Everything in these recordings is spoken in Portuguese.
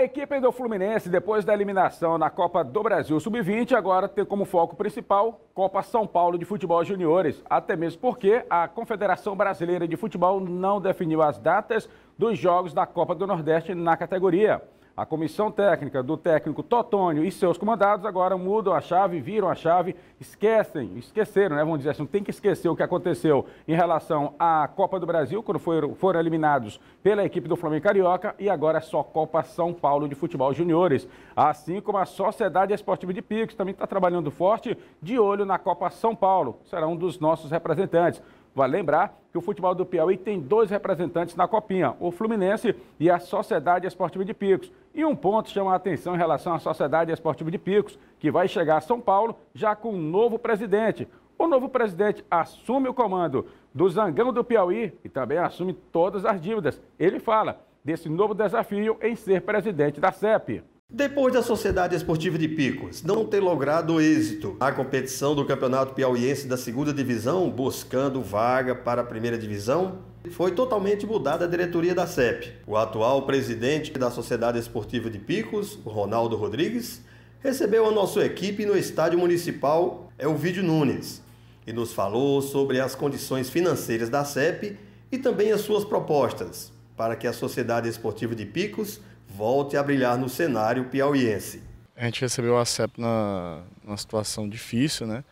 A equipe do Fluminense, depois da eliminação na Copa do Brasil Sub-20, agora tem como foco principal Copa São Paulo de Futebol Juniores. Até mesmo porque a Confederação Brasileira de Futebol não definiu as datas dos jogos da Copa do Nordeste na categoria. A comissão técnica do técnico Totônio e seus comandados agora mudam a chave, viram a chave, esquecem, esqueceram, né? Vamos dizer assim, tem que esquecer o que aconteceu em relação à Copa do Brasil, quando foram, foram eliminados pela equipe do Flamengo Carioca, e agora é só Copa São Paulo de Futebol Juniores. Assim como a Sociedade Esportiva de Picos também está trabalhando forte, de olho na Copa São Paulo. Será um dos nossos representantes. Vale lembrar que o futebol do Piauí tem dois representantes na Copinha, o Fluminense e a Sociedade Esportiva de Picos. E um ponto chama a atenção em relação à Sociedade Esportiva de Picos, que vai chegar a São Paulo já com um novo presidente. O novo presidente assume o comando do Zangão do Piauí e também assume todas as dívidas. Ele fala desse novo desafio em ser presidente da CEP. Depois da Sociedade Esportiva de Picos não ter logrado êxito na competição do Campeonato Piauiense da Segunda Divisão, buscando vaga para a Primeira Divisão, foi totalmente mudada a diretoria da CEP. O atual presidente da Sociedade Esportiva de Picos, Ronaldo Rodrigues, recebeu a nossa equipe no estádio municipal Elvídio Nunes e nos falou sobre as condições financeiras da CEP e também as suas propostas para que a Sociedade Esportiva de Picos volte a brilhar no cenário piauiense. A gente recebeu a CEP na, numa situação difícil, né?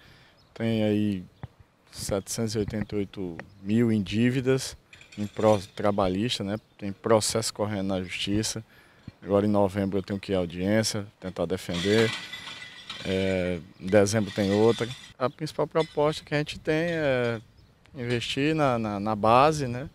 Tem aí 788 mil em dívidas, em pró trabalhista, né? Tem processo correndo na justiça. Agora em novembro eu tenho que ir à audiência, tentar defender. É, em dezembro tem outra. A principal proposta que a gente tem é investir na, na, na base, né?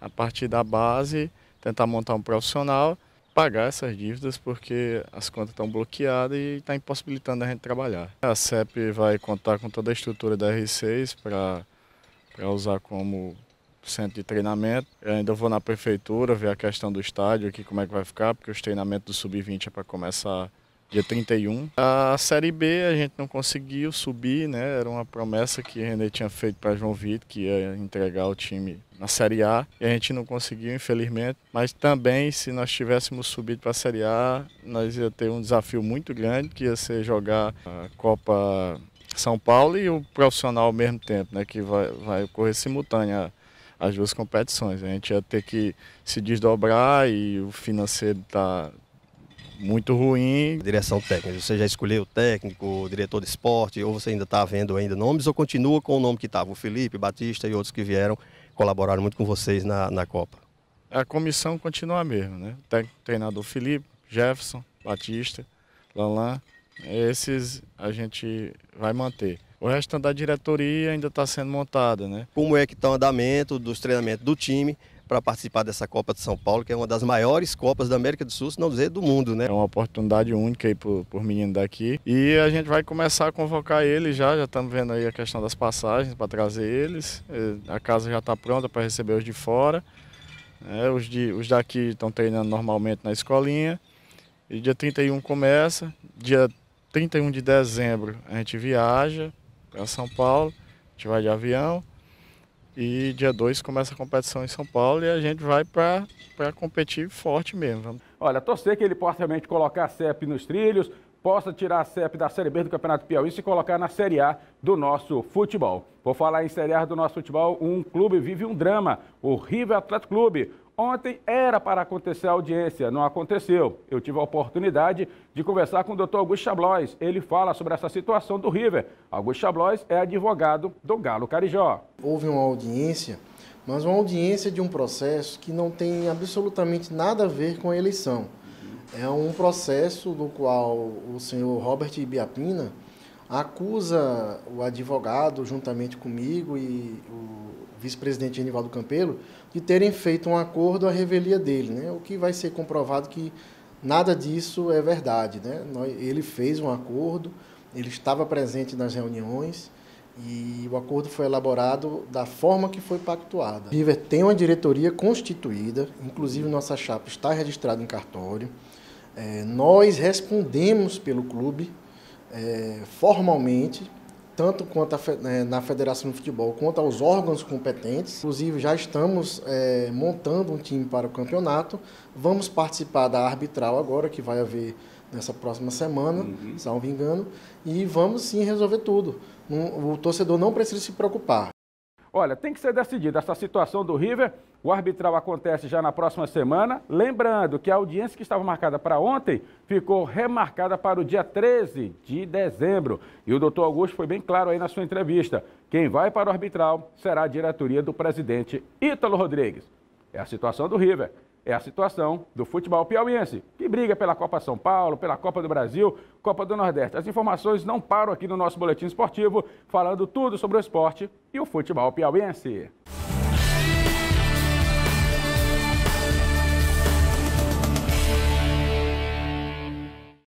A partir da base, tentar montar um profissional pagar essas dívidas porque as contas estão bloqueadas e está impossibilitando a gente trabalhar. A CEP vai contar com toda a estrutura da R6 para usar como centro de treinamento. Eu ainda vou na prefeitura ver a questão do estádio aqui, como é que vai ficar, porque os treinamentos do Sub-20 é para começar dia 31. A Série B a gente não conseguiu subir, né? Era uma promessa que o René tinha feito para João Vitor, que ia entregar o time na Série A, e a gente não conseguiu, infelizmente. Mas também, se nós tivéssemos subido para a Série A, nós ia ter um desafio muito grande, que ia ser jogar a Copa São Paulo e o profissional ao mesmo tempo, né? Que vai, vai ocorrer simultânea as duas competições. A gente ia ter que se desdobrar e o financeiro está muito ruim. Direção técnica, você já escolheu o técnico, o diretor de esporte, ou você ainda está vendo ainda nomes, ou continua com o nome que estava, o Felipe, Batista e outros que vieram, colaboraram muito com vocês na, na Copa? A comissão continua a mesma, né? O treinador Felipe, Jefferson, Batista, Lanlan, esses a gente vai manter. O resto da diretoria ainda está sendo montada, né? Como é que está o andamento dos treinamentos do time para participar dessa Copa de São Paulo, que é uma das maiores Copas da América do Sul, se não dizer do mundo, né? É uma oportunidade única aí por, por menino daqui. E a gente vai começar a convocar ele já, já estamos vendo aí a questão das passagens para trazer eles. É, a casa já está pronta para receber os de fora. É, os, de, os daqui estão treinando normalmente na escolinha. E dia 31 começa, dia 31 de dezembro a gente viaja para São Paulo, a gente vai de avião. E dia 2 começa a competição em São Paulo e a gente vai para competir forte mesmo. Olha, torcer que ele possa realmente colocar a CEP nos trilhos, possa tirar a CEP da Série B do Campeonato Piauí e se colocar na Série A do nosso futebol. Vou falar em Série A do nosso futebol, um clube vive um drama, o River Atlético Clube. Ontem era para acontecer a audiência, não aconteceu. Eu tive a oportunidade de conversar com o doutor Augusto Chablois. Ele fala sobre essa situação do River. Augusto Chablois é advogado do Galo Carijó. Houve uma audiência, mas uma audiência de um processo que não tem absolutamente nada a ver com a eleição. É um processo do qual o senhor Robert Biapina acusa o advogado, juntamente comigo e o vice-presidente Anivaldo Campelo, de terem feito um acordo à revelia dele, né? o que vai ser comprovado que nada disso é verdade. Né? Ele fez um acordo, ele estava presente nas reuniões e o acordo foi elaborado da forma que foi pactuada. River tem uma diretoria constituída, inclusive nossa chapa está registrada em cartório. É, nós respondemos pelo clube é, formalmente tanto quanto a, né, na Federação de Futebol, quanto aos órgãos competentes. Inclusive, já estamos é, montando um time para o campeonato. Vamos participar da arbitral agora, que vai haver nessa próxima semana, uhum. salvo engano, e vamos sim resolver tudo. O torcedor não precisa se preocupar. Olha, tem que ser decidida essa situação do River. O arbitral acontece já na próxima semana. Lembrando que a audiência que estava marcada para ontem ficou remarcada para o dia 13 de dezembro. E o doutor Augusto foi bem claro aí na sua entrevista. Quem vai para o arbitral será a diretoria do presidente Ítalo Rodrigues. É a situação do River é a situação do futebol piauiense, que briga pela Copa São Paulo, pela Copa do Brasil, Copa do Nordeste. As informações não param aqui no nosso boletim esportivo, falando tudo sobre o esporte e o futebol piauiense.